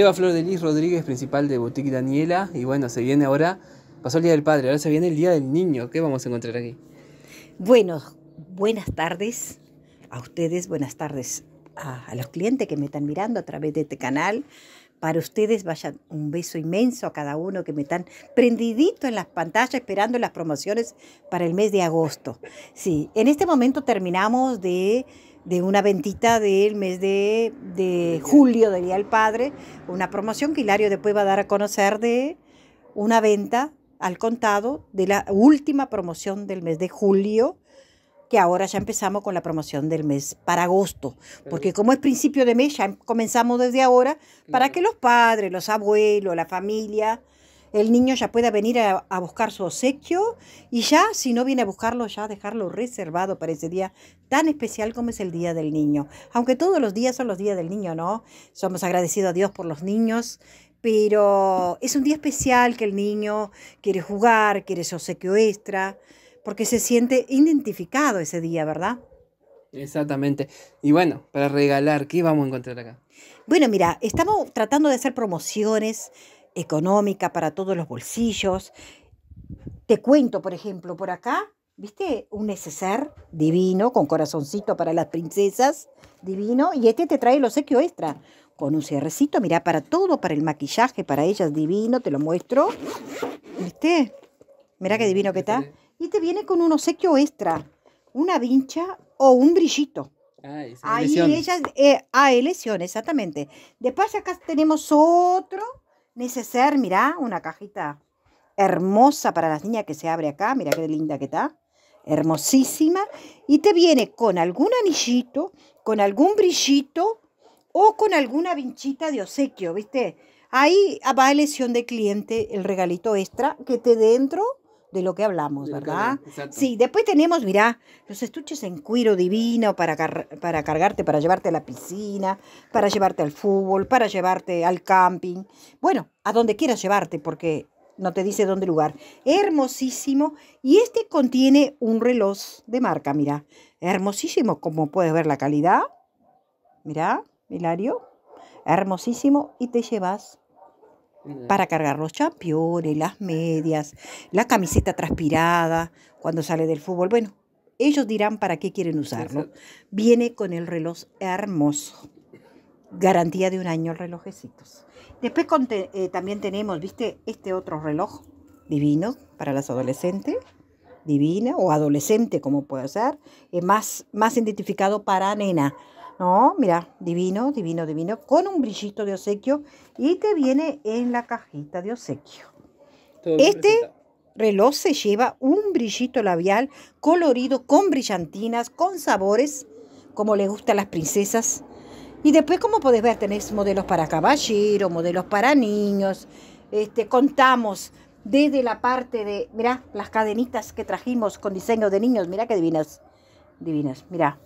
Eva Flor de Liz Rodríguez, principal de Boutique Daniela. Y bueno, se viene ahora, pasó el Día del Padre, ahora se viene el Día del Niño. ¿Qué vamos a encontrar aquí? Bueno, buenas tardes a ustedes, buenas tardes a, a los clientes que me están mirando a través de este canal. Para ustedes vaya un beso inmenso a cada uno que me están prendidito en las pantallas esperando las promociones para el mes de agosto. Sí, en este momento terminamos de de una ventita del mes de, julio del Día del Padre, una promoción que Hilario después va a dar a conocer de una venta al contado de la última promoción del mes de julio, que ahora ya empezamos con la promoción del mes para agosto, porque como es principio de mes, ya comenzamos desde ahora para que los padres, los abuelos, la familia, el niño ya pueda venir a, buscar su obsequio y ya, si no viene a buscarlo, ya dejarlo reservado para ese día tan especial como es el Día del Niño. Aunque todos los días son los días del niño, ¿no? Somos agradecidos a Dios por los niños, pero es un día especial que el niño quiere jugar, quiere su obsequio extra, porque se siente identificado ese día, ¿verdad? Exactamente. Y bueno, para regalar, ¿qué vamos a encontrar acá? Bueno, mira, estamos tratando de hacer promociones económica para todos los bolsillos. Te cuento, por ejemplo, por acá, ¿viste? Un neceser divino con corazoncito para las princesas, divino. Y este te trae el obsequio extra con un cierrecito, mirá, para todo, para el maquillaje, para ellas, divino, te lo muestro. ¿Viste? Mirá qué mm, divino que está. Y te viene con un obsequio extra, una vincha o un brillito. Ah, Ahí ellas, eh, ah, elección, exactamente. Después acá tenemos otro neceser, mirá, una cajita hermosa para las niñas que se abre acá. Mira qué linda que está. Hermosísima. Y te viene con algún anillito, con algún brillito o con alguna vinchita de obsequio, ¿viste? Ahí va a elección de cliente el regalito extra que te dentro de lo que hablamos, ¿verdad? Sí, después tenemos, mirá, los estuches en cuero divino para, para cargarte, para llevarte a la piscina, para llevarte al fútbol, para llevarte al camping. Bueno, a donde quieras llevarte, porque no te dice dónde lugar. Hermosísimo. Y este contiene un reloj de marca, mirá. Hermosísimo, como puedes ver la calidad. Mirá, Hilario. Hermosísimo. Y te llevas para cargar los championes, las medias, la camiseta transpirada cuando sale del fútbol. Bueno, ellos dirán para qué quieren usarlo. Viene con el reloj hermoso. Garantía de un año relojecitos. Después eh, también tenemos, viste, este otro reloj divino para las adolescentes. Divina o adolescente como puede ser. más, más identificado para nena. No, mira, divino, divino, divino, con un brillito de obsequio y te viene en la cajita de obsequio. este reloj se lleva un brillito labial colorido con brillantinas, con sabores, como le a las princesas. Y después, como podés ver, tenés modelos para caballeros, modelos para niños. Este, contamos desde la parte de, mira, las cadenitas que trajimos con diseño de niños, Mira qué divinas, divinas, Mira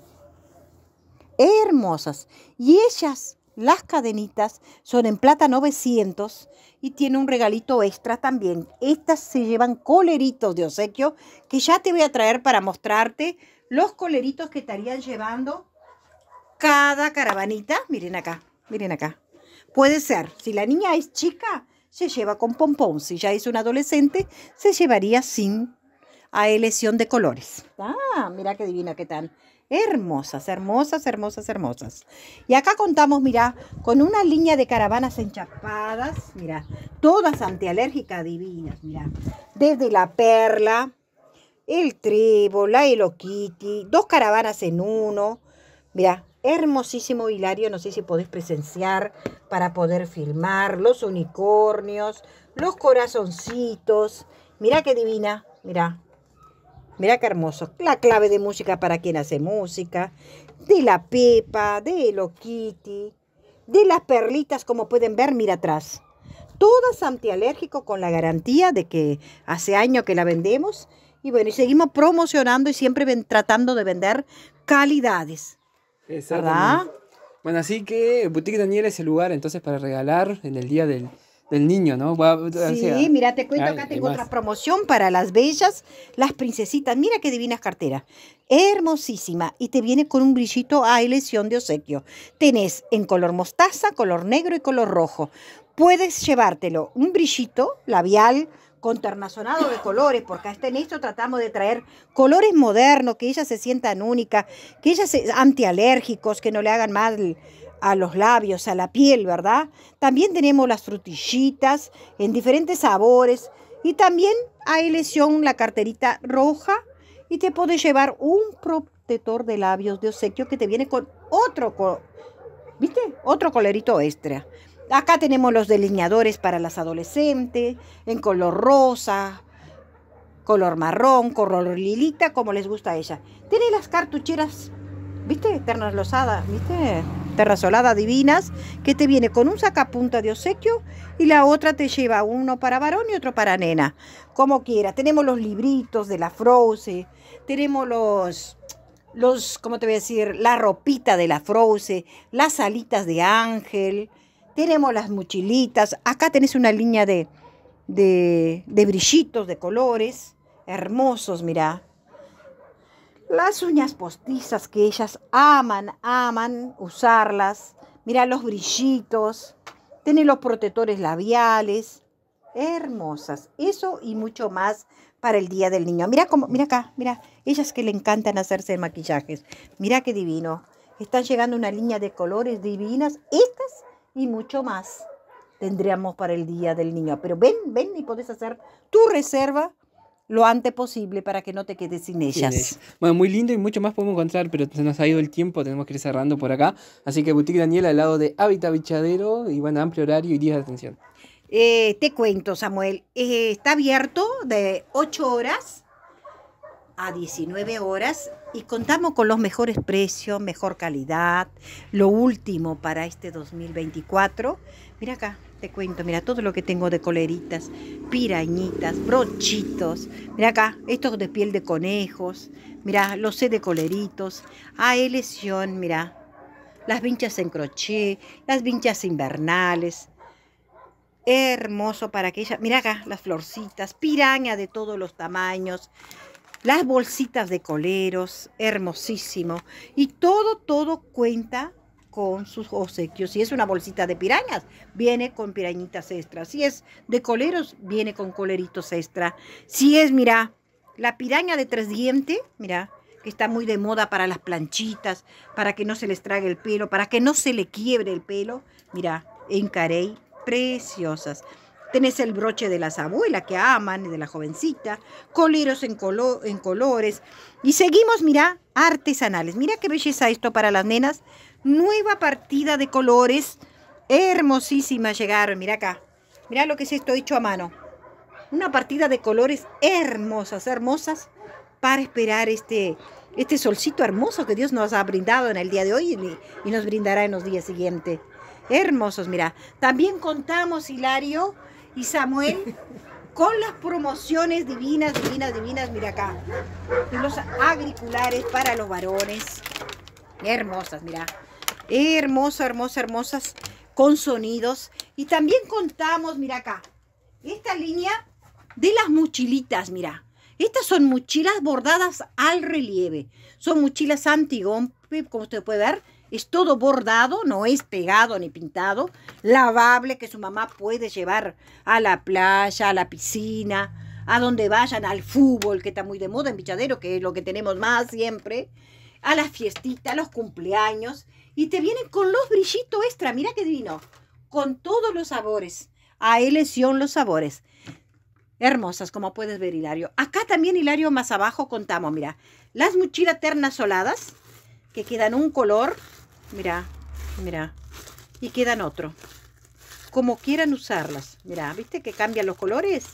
hermosas. Y ellas, las cadenitas, son en plata 900 y tiene un regalito extra también. Estas se llevan coleritos de obsequio que ya te voy a traer para mostrarte los coleritos que estarían llevando cada caravanita. Miren acá, miren acá. Puede ser, si la niña es chica, se lleva con pompón. Si ya es un adolescente, se llevaría sin a elección de colores. Ah, mira qué divina que tan. Hermosas, hermosas, hermosas, hermosas. Y acá contamos, mirá, con una línea de caravanas enchapadas, mira, todas antialérgicas divinas, mira. Desde la perla, el trébol la lo Kitty, dos caravanas en uno. mirá, hermosísimo hilario, no sé si podés presenciar para poder filmar los unicornios, los corazoncitos. mirá qué divina, mira. Mira qué hermoso. La clave de música para quien hace música. De la pepa, de lo kitty, de las perlitas, como pueden ver, mira atrás. Todas antialérgico con la garantía de que hace año que la vendemos. Y bueno, y seguimos promocionando y siempre tratando de vender calidades. Exacto. Bueno, así que Boutique Daniel es el lugar entonces para regalar en el día del el niño, ¿no? sí, mira, te cuento, acá tengo otra promoción para las bellas, las princesitas. Mira qué divinas carteras. Hermosísima. Y te viene con un brillito a elección de obsequio. Tenés en color mostaza, color negro y color rojo. Puedes llevártelo un brillito labial con ternazonado de colores, porque a en esto tratamos de traer colores modernos, que ellas se sientan únicas, que ellas se, antialérgicos, que no le hagan mal a los labios, a la piel, ¿verdad? También tenemos las frutillitas en diferentes sabores y también hay lesión la carterita roja y te puedes llevar un protector de labios de obsequio que te viene con otro, color, ¿viste? Otro colorito extra. Acá tenemos los delineadores para las adolescentes en color rosa, color marrón, color lilita, como les gusta a ella. Tiene las cartucheras, ¿viste? Eternas losadas, ¿viste? Solada divinas, que te viene con un sacapunta de obsequio y la otra te lleva uno para varón y otro para nena, como quieras. Tenemos los libritos de la Froze, tenemos los, los, ¿cómo te voy a decir? La ropita de la Froze, las alitas de ángel, tenemos las mochilitas. Acá tenés una línea de, de, de brillitos, de colores, hermosos, mirá. Las uñas postizas que ellas aman, aman usarlas. Mira los brillitos. Tiene los protectores labiales. Hermosas. Eso y mucho más para el Día del Niño. Mira cómo, mira acá, mira. Ellas que le encantan hacerse maquillajes. Mira qué divino. Están llegando una línea de colores divinas. Estas y mucho más tendríamos para el Día del Niño. Pero ven, ven y podés hacer tu reserva lo antes posible para que no te quedes sin ellas. bueno, muy lindo y mucho más podemos encontrar, pero se nos ha ido el tiempo, tenemos que ir cerrando por acá. Así que Boutique Daniel al lado de Hábitat Bichadero y bueno, amplio horario y días de atención. Eh, te cuento, Samuel, eh, está abierto de 8 horas 19 horas y contamos con los mejores precios, mejor calidad, lo último para este 2024. Mira acá, te cuento, mira todo lo que tengo de coleritas, pirañitas, brochitos. Mira acá, estos de piel de conejos. Mira, los sé de coleritos. A elección, mira. Las vinchas en crochet, las vinchas invernales hermoso para aquella. Mira acá las florcitas, piraña de todos los tamaños las bolsitas de coleros, hermosísimo. Y todo, todo cuenta con sus obsequios. Si es una bolsita de pirañas, viene con pirañitas extra. Si es de coleros, viene con coleritos extra. Si es, mira, la piraña de tres dientes, mira, que está muy de moda para las planchitas, para que no se les trague el pelo, para que no se le quiebre el pelo. Mira, encarey, preciosas. Tenés el broche de las abuelas que aman, de la jovencita, coleros en, en colores. Y seguimos, mira, artesanales. Mira qué belleza esto para las nenas. Nueva partida de colores. Hermosísima llegaron. Mira acá. Mira lo que es esto hecho a mano. Una partida de colores hermosas, hermosas, para esperar este, este solcito hermoso que Dios nos ha brindado en el día de hoy y, nos brindará en los días siguientes. Hermosos, mira. También contamos, Hilario, y Samuel con las promociones divinas, divinas, divinas, mira acá. los agriculares para los varones. Hermosas, mira. Hermosas, hermosas, hermosas. Con sonidos. Y también contamos, mira acá. Esta línea de las mochilitas, mira. Estas son mochilas bordadas al relieve. Son mochilas antigón, como usted puede ver es todo bordado, no es pegado ni pintado. Lavable que su mamá puede llevar a la playa, a la piscina, a donde vayan, al fútbol, que está muy de moda en bichadero, que es lo que tenemos más siempre. A las fiestitas, a los cumpleaños. Y te vienen con los brillitos extra. Mira qué divino. Con todos los sabores. A elección los sabores hermosas, como puedes ver, Hilario. Acá también, Hilario, más abajo contamos, mira, las mochilas ternas soladas, que quedan un color, Mira, mira, Y quedan otro. Como quieran usarlas. Mira, ¿viste que cambian los colores?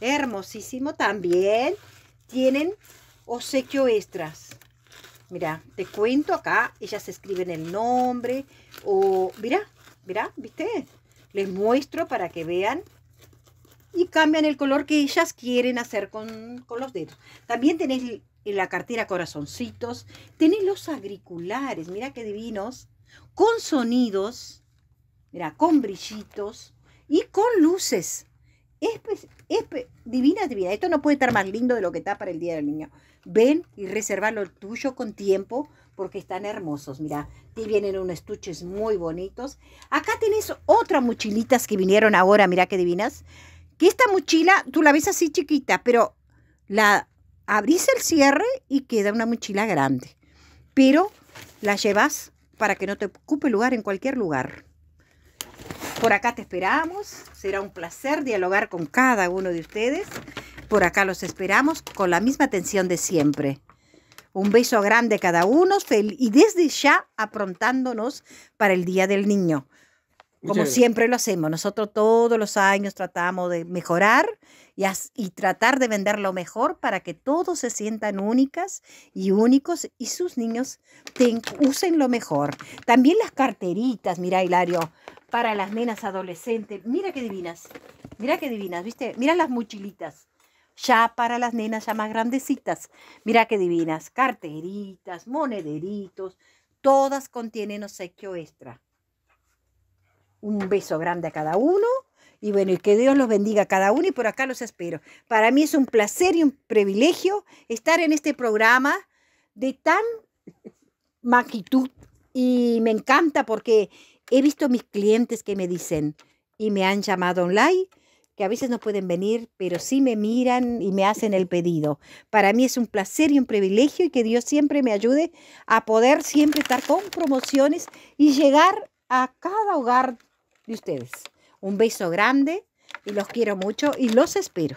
Hermosísimo. También tienen obsequio extras. Mira, te cuento acá. Ellas escriben el nombre. O, mira, mira, ¿viste? Les muestro para que vean y cambian el color que ellas quieren hacer con, con, los dedos. También tenés en la cartera corazoncitos, tenés los agriculares, mira qué divinos, con sonidos, mira, con brillitos y con luces. Divinas, es, divina, divina. Esto no puede estar más lindo de lo que está para el Día del Niño. Ven y reserva lo tuyo con tiempo porque están hermosos. Mira, te vienen unos estuches muy bonitos. Acá tenés otras mochilitas que vinieron ahora, mira qué divinas. Que esta mochila, tú la ves así chiquita, pero la abrís el cierre y queda una mochila grande. Pero la llevas para que no te ocupe lugar en cualquier lugar. Por acá te esperamos. Será un placer dialogar con cada uno de ustedes. Por acá los esperamos con la misma atención de siempre. Un beso grande a cada uno y desde ya aprontándonos para el Día del Niño como siempre lo hacemos. Nosotros todos los años tratamos de mejorar y, y, tratar de vender lo mejor para que todos se sientan únicas y únicos y sus niños usen lo mejor. También las carteritas, mira Hilario, para las nenas adolescentes. Mira qué divinas, mira qué divinas, ¿viste? Mira las mochilitas. Ya para las nenas ya más grandecitas. Mira qué divinas. Carteritas, monederitos. Todas contienen obsequio extra. Un beso grande a cada uno. Y bueno, y que Dios los bendiga a cada uno y por acá los espero. Para mí es un placer y un privilegio estar en este programa de tan magnitud y me encanta porque he visto mis clientes que me dicen y me han llamado online que a veces no pueden venir, pero sí me miran y me hacen el pedido. Para mí es un placer y un privilegio y que Dios siempre me ayude a poder siempre estar con promociones y llegar a cada hogar de ustedes. Un beso grande y los quiero mucho y los espero.